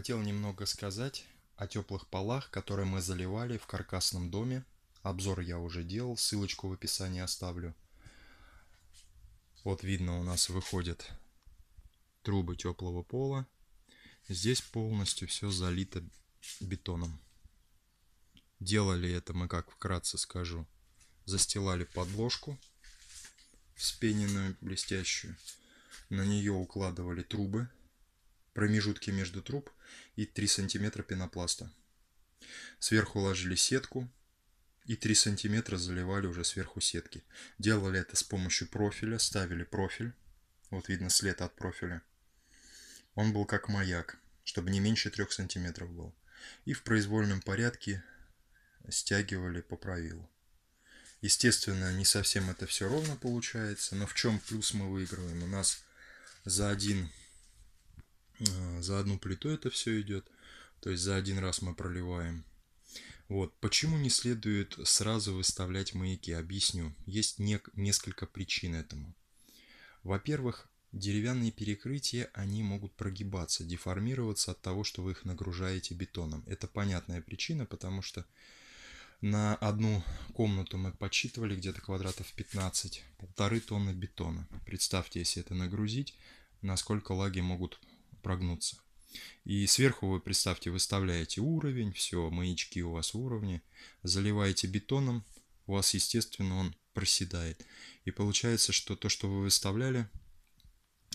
хотел немного сказать о теплых полах, которые мы заливали в каркасном доме. Обзор я уже делал, ссылочку в описании оставлю. Вот видно у нас выходят трубы теплого пола. Здесь полностью все залито бетоном. Делали это мы, как вкратце скажу, застилали подложку вспененную блестящую. На нее укладывали трубы промежутки между труб и 3 см пенопласта. Сверху ложили сетку и 3 см заливали уже сверху сетки. Делали это с помощью профиля, ставили профиль. Вот видно след от профиля. Он был как маяк, чтобы не меньше 3 см был. И в произвольном порядке стягивали по правилу. Естественно, не совсем это все ровно получается, но в чем плюс мы выигрываем? У нас за один за одну плиту это все идет, то есть за один раз мы проливаем. Вот. Почему не следует сразу выставлять маяки? Объясню. Есть не- несколько причин этому. Во-первых, деревянные перекрытия, они могут прогибаться, деформироваться от того, что вы их нагружаете бетоном. Это понятная причина, потому что на одну комнату мы подсчитывали где-то квадратов 15, полторы тонны бетона. Представьте, если это нагрузить, насколько лаги могут прогнуться. И сверху вы, представьте, выставляете уровень, все, маячки у вас в уровне, заливаете бетоном, у вас, естественно, он проседает. И получается, что то, что вы выставляли,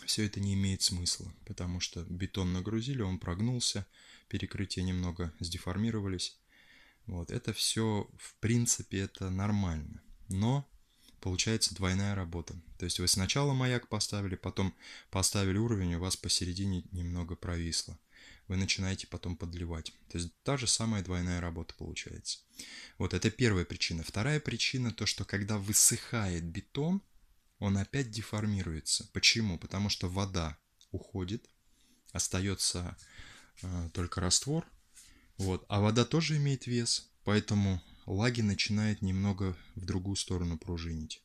все это не имеет смысла, потому что бетон нагрузили, он прогнулся, перекрытия немного сдеформировались. Вот, это все, в принципе, это нормально. Но получается двойная работа. То есть вы сначала маяк поставили, потом поставили уровень, у вас посередине немного провисло. Вы начинаете потом подливать. То есть та же самая двойная работа получается. Вот это первая причина. Вторая причина то, что когда высыхает бетон, он опять деформируется. Почему? Потому что вода уходит, остается э, только раствор. Вот. А вода тоже имеет вес, поэтому лаги начинает немного в другую сторону пружинить.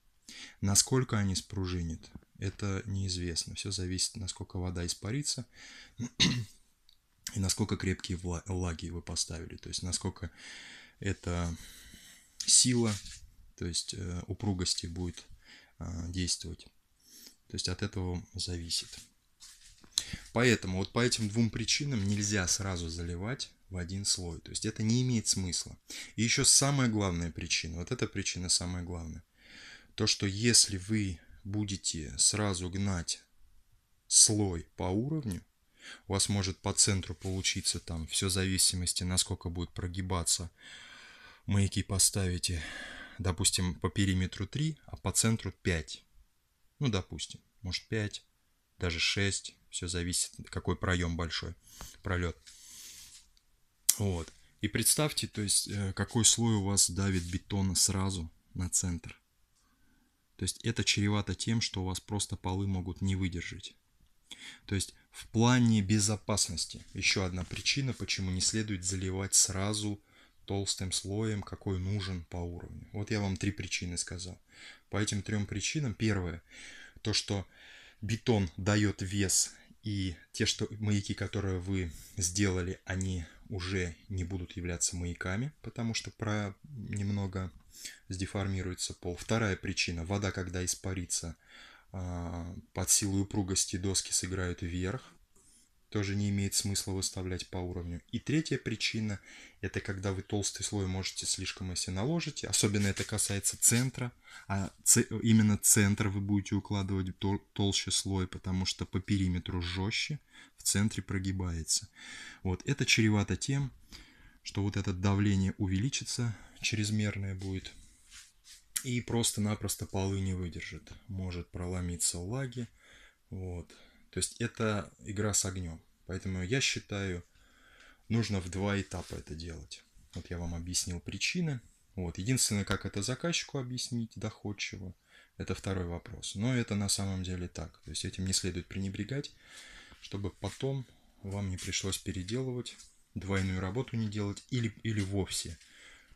Насколько они спружинят, это неизвестно. Все зависит, насколько вода испарится и насколько крепкие лаги вы поставили. То есть, насколько эта сила, то есть э, упругости будет э, действовать. То есть от этого зависит. Поэтому вот по этим двум причинам нельзя сразу заливать в один слой. То есть это не имеет смысла. И еще самая главная причина, вот эта причина самая главная, то что если вы будете сразу гнать слой по уровню, у вас может по центру получиться там все в зависимости, насколько будет прогибаться. Маяки поставите, допустим, по периметру 3, а по центру 5. Ну, допустим, может 5, даже 6, все зависит, какой проем большой, пролет. Вот. И представьте, то есть, э, какой слой у вас давит бетона сразу на центр. То есть это чревато тем, что у вас просто полы могут не выдержать. То есть в плане безопасности еще одна причина, почему не следует заливать сразу толстым слоем, какой нужен по уровню. Вот я вам три причины сказал. По этим трем причинам, первое, то, что бетон дает вес, и те что, маяки, которые вы сделали, они уже не будут являться маяками, потому что про немного сдеформируется пол. Вторая причина. Вода, когда испарится, а, под силу упругости доски сыграют вверх, тоже не имеет смысла выставлять по уровню. И третья причина – это когда вы толстый слой можете слишком если наложите, особенно это касается центра, а ц... именно центр вы будете укладывать тол- толще слой, потому что по периметру жестче, в центре прогибается. Вот, это чревато тем, что вот это давление увеличится, чрезмерное будет, и просто-напросто полы не выдержит. Может проломиться лаги, вот, то есть это игра с огнем. Поэтому я считаю, нужно в два этапа это делать. Вот я вам объяснил причины. Вот. Единственное, как это заказчику объяснить доходчиво, это второй вопрос. Но это на самом деле так. То есть этим не следует пренебрегать, чтобы потом вам не пришлось переделывать, двойную работу не делать или, или вовсе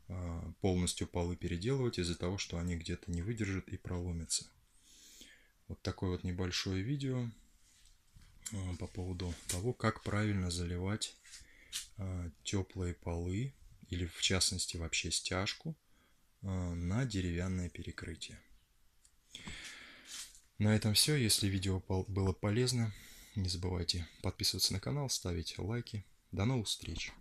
а, полностью полы переделывать из-за того, что они где-то не выдержат и проломятся. Вот такое вот небольшое видео. Э, по поводу того, как правильно заливать э, теплые полы или в частности вообще стяжку э, на деревянное перекрытие. На этом все. Если видео было полезно, не забывайте подписываться на канал, ставить лайки. До новых встреч!